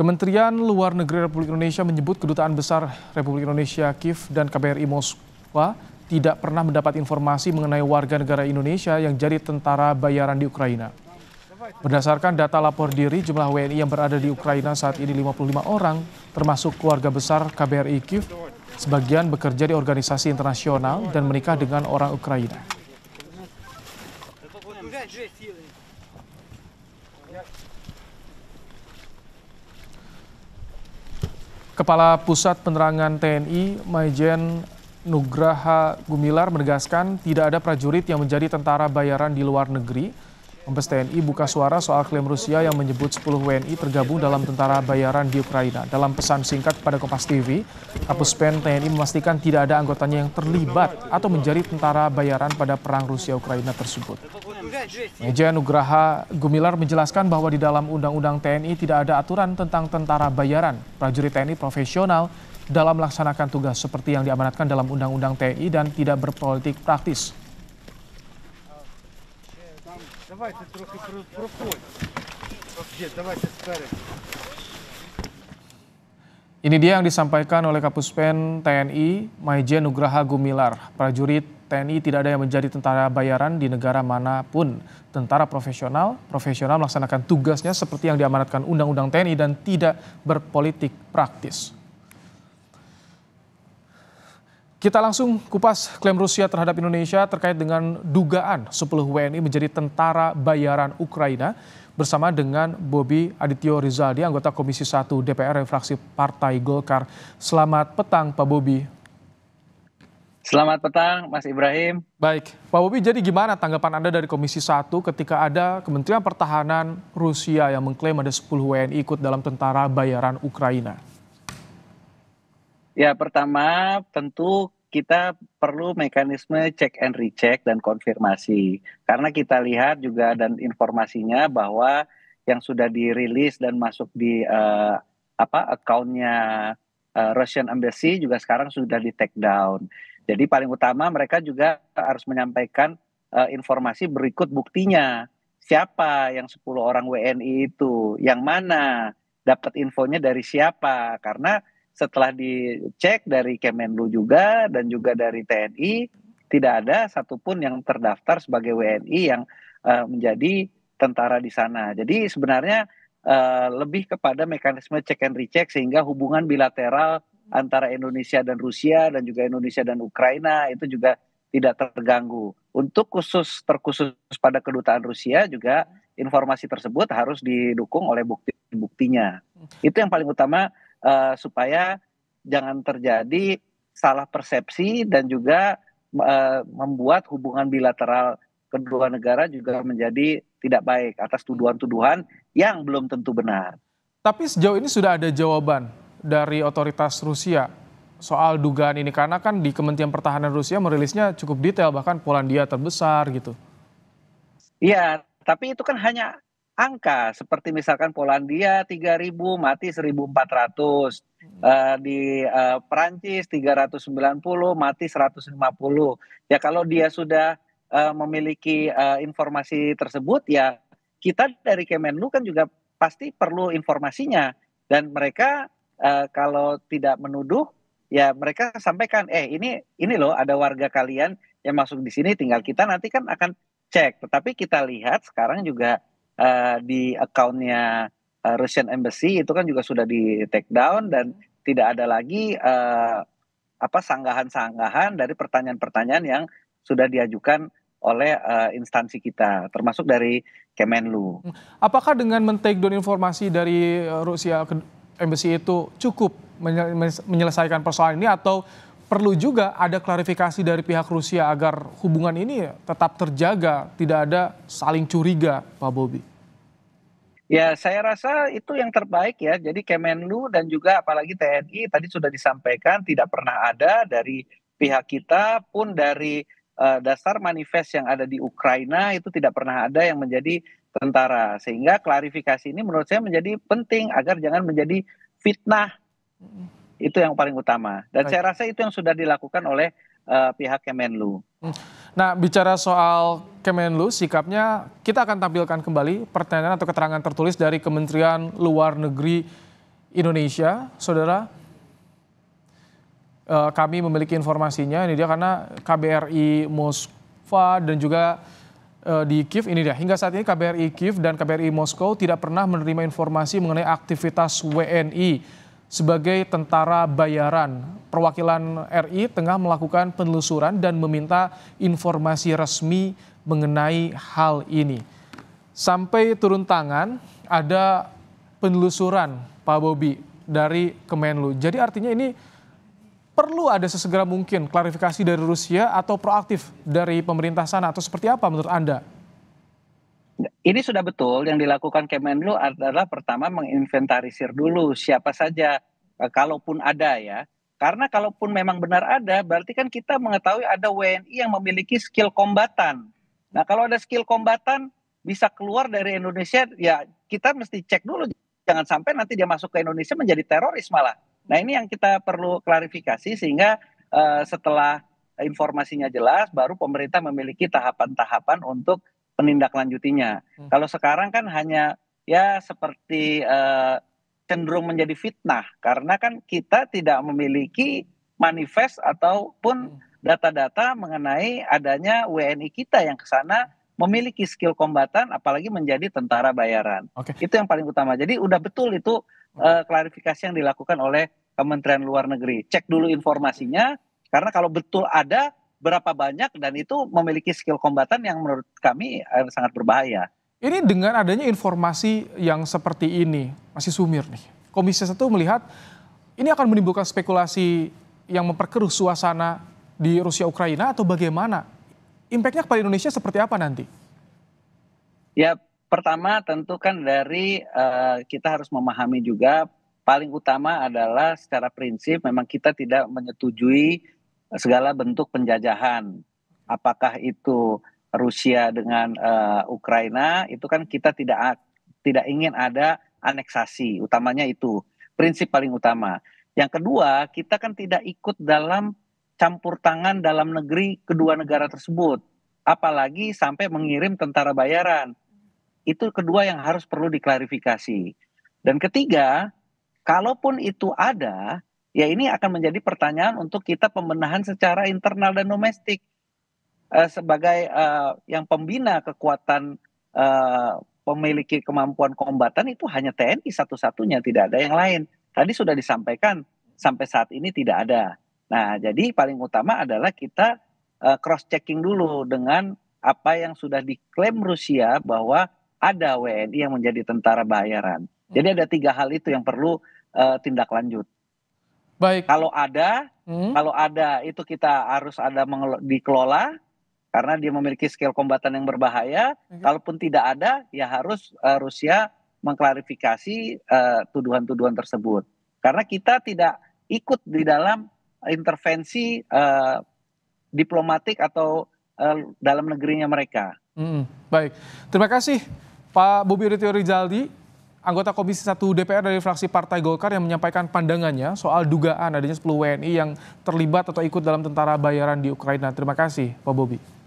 Kementerian Luar Negeri Republik Indonesia menyebut Kedutaan Besar Republik Indonesia Kiev dan KBRI Moskwa tidak pernah mendapat informasi mengenai warga negara Indonesia yang jadi tentara bayaran di Ukraina. Berdasarkan data lapor diri, jumlah WNI yang berada di Ukraina saat ini 55 orang, termasuk keluarga besar KBRI Kiev, sebagian bekerja di organisasi internasional dan menikah dengan orang Ukraina. Kepala Pusat Penerangan TNI, Maijen Nugraha Gumilar menegaskan tidak ada prajurit yang menjadi tentara bayaran di luar negeri Mabes TNI buka suara soal klaim Rusia yang menyebut 10 WNI tergabung dalam tentara bayaran di Ukraina. Dalam pesan singkat kepada Kompas TV, Pen TNI memastikan tidak ada anggotanya yang terlibat atau menjadi tentara bayaran pada perang Rusia-Ukraina tersebut. Meja Nugraha Gumilar menjelaskan bahwa di dalam Undang-Undang TNI tidak ada aturan tentang tentara bayaran. Prajurit TNI profesional dalam melaksanakan tugas seperti yang diamanatkan dalam Undang-Undang TNI dan tidak berpolitik praktis давайте трохи проходь. Давайте вперед. Ini dia yang disampaikan oleh Kapuspen TNI Maijen Nugraha Gumilar. Prajurit TNI tidak ada yang menjadi tentara bayaran di negara manapun. Tentara profesional, profesional melaksanakan tugasnya seperti yang diamanatkan Undang-Undang TNI dan tidak berpolitik praktis. Kita langsung kupas klaim Rusia terhadap Indonesia terkait dengan dugaan 10 WNI menjadi tentara bayaran Ukraina bersama dengan Bobby Adityo Rizaldi, anggota Komisi 1 DPR fraksi Partai Golkar. Selamat petang Pak Bobby. Selamat petang Mas Ibrahim. Baik, Pak Bobby, jadi gimana tanggapan Anda dari Komisi 1 ketika ada Kementerian Pertahanan Rusia yang mengklaim ada 10 WNI ikut dalam tentara bayaran Ukraina? Ya, pertama tentu kita perlu mekanisme check and recheck dan konfirmasi. Karena kita lihat juga dan informasinya bahwa yang sudah dirilis dan masuk di uh, apa akunnya uh, eh, Russian Embassy juga sekarang sudah di take down. Jadi paling utama mereka juga harus menyampaikan uh, informasi berikut buktinya. Siapa yang 10 orang WNI itu? Yang mana? Dapat infonya dari siapa? Karena setelah dicek dari Kemenlu juga dan juga dari TNI tidak ada satupun yang terdaftar sebagai WNI yang uh, menjadi tentara di sana. Jadi sebenarnya uh, lebih kepada mekanisme check and recheck sehingga hubungan bilateral antara Indonesia dan Rusia dan juga Indonesia dan Ukraina itu juga tidak terganggu. Untuk khusus terkhusus pada kedutaan Rusia juga informasi tersebut harus didukung oleh bukti-buktinya. Itu yang paling utama uh, supaya jangan terjadi salah persepsi dan juga uh, membuat hubungan bilateral kedua negara juga menjadi tidak baik atas tuduhan-tuduhan yang belum tentu benar. Tapi sejauh ini sudah ada jawaban dari otoritas Rusia soal dugaan ini karena kan di Kementerian Pertahanan Rusia merilisnya cukup detail bahkan Polandia terbesar gitu. Iya, tapi itu kan hanya angka seperti misalkan Polandia 3000 mati 1400 uh, eh, di uh, Perancis 390 mati 150 ya kalau dia sudah uh, memiliki uh, informasi tersebut ya kita dari Kemenlu kan juga pasti perlu informasinya dan mereka uh, kalau tidak menuduh ya mereka sampaikan eh ini ini loh ada warga kalian yang masuk di sini tinggal kita nanti kan akan cek tetapi kita lihat sekarang juga Eh, di akunnya uh, eh, Russian Embassy itu kan juga sudah di take down dan tidak ada lagi uh, apa sanggahan-sanggahan dari pertanyaan-pertanyaan yang sudah diajukan oleh uh, instansi kita termasuk dari Kemenlu. Hmm. Apakah dengan men-take down informasi dari Rusia ke embassy itu cukup menyelesaikan persoalan ini atau perlu juga ada klarifikasi dari pihak Rusia agar hubungan ini tetap terjaga, tidak ada saling curiga, Pak Bobi? Ya, saya rasa itu yang terbaik ya. Jadi Kemenlu dan juga apalagi TNI tadi sudah disampaikan tidak pernah ada dari pihak kita pun dari uh, dasar manifest yang ada di Ukraina itu tidak pernah ada yang menjadi tentara. Sehingga klarifikasi ini menurut saya menjadi penting agar jangan menjadi fitnah. Itu yang paling utama. Dan Baik. saya rasa itu yang sudah dilakukan oleh uh, pihak Kemenlu. Mm. Nah, bicara soal Kemenlu sikapnya kita akan tampilkan kembali pertanyaan atau keterangan tertulis dari Kementerian Luar Negeri Indonesia, saudara. Eh, kami memiliki informasinya ini dia karena KBRI Moskva dan juga eh, di Kiev ini dia. Hingga saat ini KBRI Kiev dan KBRI Moskow tidak pernah menerima informasi mengenai aktivitas WNI sebagai tentara bayaran. Perwakilan RI tengah melakukan penelusuran dan meminta informasi resmi mengenai hal ini. Sampai turun tangan ada penelusuran Pak Bobi dari Kemenlu. Jadi artinya ini perlu ada sesegera mungkin klarifikasi dari Rusia atau proaktif dari pemerintah sana atau seperti apa menurut Anda? Ini sudah betul yang dilakukan Kemenlu adalah pertama menginventarisir dulu siapa saja e, kalaupun ada ya. Karena kalaupun memang benar ada, berarti kan kita mengetahui ada WNI yang memiliki skill kombatan. Nah kalau ada skill kombatan bisa keluar dari Indonesia, ya kita mesti cek dulu. Jangan sampai nanti dia masuk ke Indonesia menjadi teroris malah. Nah ini yang kita perlu klarifikasi sehingga uh, setelah informasinya jelas, baru pemerintah memiliki tahapan-tahapan untuk penindaklanjutinya. Hmm. Kalau sekarang kan hanya ya seperti uh, cenderung menjadi fitnah karena kan kita tidak memiliki manifest ataupun hmm data-data mengenai adanya WNI kita yang ke sana memiliki skill kombatan apalagi menjadi tentara bayaran. Okay. Itu yang paling utama. Jadi udah betul itu uh, klarifikasi yang dilakukan oleh Kementerian Luar Negeri. Cek dulu informasinya karena kalau betul ada berapa banyak dan itu memiliki skill kombatan yang menurut kami eh, sangat berbahaya. Ini dengan adanya informasi yang seperti ini, masih sumir nih. Komisi satu melihat ini akan menimbulkan spekulasi yang memperkeruh suasana di Rusia Ukraina atau bagaimana? Impactnya kepada Indonesia seperti apa nanti? Ya pertama tentu kan dari uh, kita harus memahami juga paling utama adalah secara prinsip memang kita tidak menyetujui segala bentuk penjajahan. Apakah itu Rusia dengan uh, Ukraina itu kan kita tidak tidak ingin ada aneksasi utamanya itu prinsip paling utama. Yang kedua, kita kan tidak ikut dalam campur tangan dalam negeri kedua negara tersebut, apalagi sampai mengirim tentara bayaran. Itu kedua yang harus perlu diklarifikasi. Dan ketiga, kalaupun itu ada, ya ini akan menjadi pertanyaan untuk kita pembenahan secara internal dan domestik eh, sebagai eh, yang pembina kekuatan eh, memiliki kemampuan kombatan itu hanya TNI satu-satunya tidak ada yang lain tadi sudah disampaikan sampai saat ini tidak ada Nah, jadi paling utama adalah kita uh, eh, cross checking dulu dengan apa yang sudah diklaim Rusia bahwa ada WNI yang menjadi tentara bayaran. Hmm. Jadi ada tiga hal itu yang perlu uh, tindak lanjut. Baik. Kalau ada, hmm. kalau ada itu kita harus ada dikelola karena dia memiliki skill kombatan yang berbahaya. Hmm. Kalaupun tidak ada, ya harus uh, Rusia mengklarifikasi tuduhan-tuduhan tersebut. Karena kita tidak ikut di dalam intervensi uh, diplomatik atau uh, dalam negerinya mereka. Hmm, baik, terima kasih Pak Bobi Ritio Rizaldi, anggota Komisi 1 DPR dari fraksi Partai Golkar yang menyampaikan pandangannya soal dugaan adanya 10 WNI yang terlibat atau ikut dalam tentara bayaran di Ukraina. Terima kasih Pak Bobi.